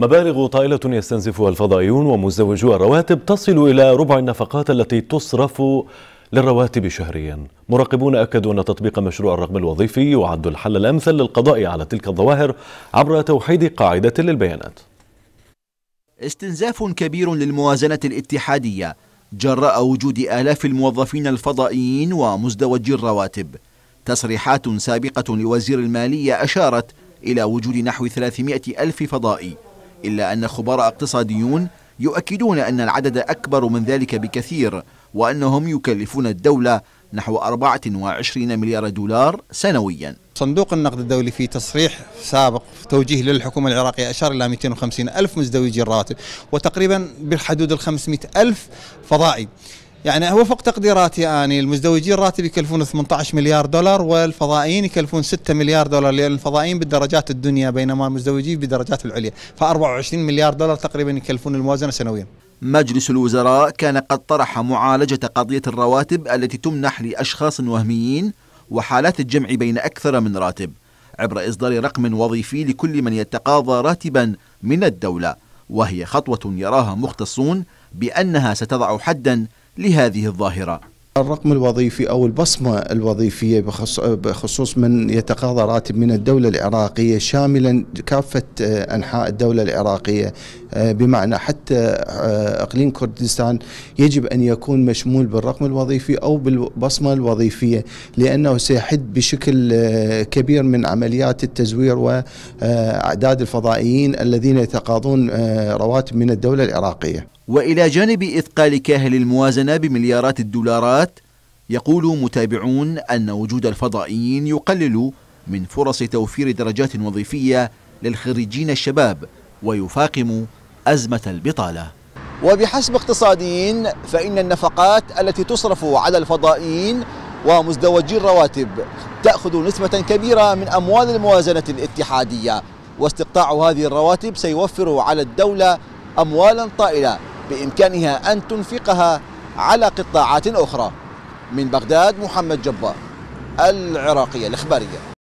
مبالغ طائلة يستنزفها الفضائيون ومزدوجو الرواتب تصل إلى ربع النفقات التي تصرف للرواتب شهريا مراقبون أكدوا أن تطبيق مشروع الرقم الوظيفي يعد الحل الأمثل للقضاء على تلك الظواهر عبر توحيد قاعدة للبيانات استنزاف كبير للموازنة الاتحادية جراء وجود آلاف الموظفين الفضائيين ومزدوجي الرواتب تصريحات سابقة لوزير المالية أشارت إلى وجود نحو 300 ألف فضائي إلا أن خبراء اقتصاديون يؤكدون أن العدد أكبر من ذلك بكثير وأنهم يكلفون الدولة نحو 24 مليار دولار سنويا صندوق النقد الدولي في تصريح سابق في توجيه للحكومة العراقية أشار إلى 250 ألف مزدوجي الراتب وتقريبا بالحدود ال 500 ألف فضائي يعني وفق تقديراتي اني يعني المزدوجين راتب يكلفون 18 مليار دولار والفضائيين يكلفون 6 مليار دولار لان الفضائيين بالدرجات الدنيا بينما المزدوجين بالدرجات العليا ف 24 مليار دولار تقريبا يكلفون الموازنه سنويا. مجلس الوزراء كان قد طرح معالجه قضيه الرواتب التي تمنح لاشخاص وهميين وحالات الجمع بين اكثر من راتب عبر اصدار رقم وظيفي لكل من يتقاضى راتبا من الدوله وهي خطوه يراها مختصون بانها ستضع حدا لهذه الظاهرة الرقم الوظيفي او البصمه الوظيفيه بخصوص من يتقاضى راتب من الدوله العراقيه شاملا كافه آه، انحاء الدوله العراقيه آه، بمعنى حتى آه، اقليم كردستان يجب ان يكون مشمول بالرقم الوظيفي او بالبصمه الوظيفيه لانه سيحد بشكل كبير من عمليات التزوير واعداد الفضائيين الذين يتقاضون رواتب من الدوله العراقيه. وإلى جانب إثقال كاهل الموازنة بمليارات الدولارات يقول متابعون أن وجود الفضائيين يقلل من فرص توفير درجات وظيفية للخريجين الشباب ويفاقم أزمة البطالة وبحسب اقتصاديين فإن النفقات التي تصرف على الفضائيين ومزدوجي الرواتب تأخذ نسبة كبيرة من أموال الموازنة الاتحادية واستقطاع هذه الرواتب سيوفر على الدولة أموالا طائلة بإمكانها أن تنفقها على قطاعات أخرى من بغداد محمد جبار العراقية الإخبارية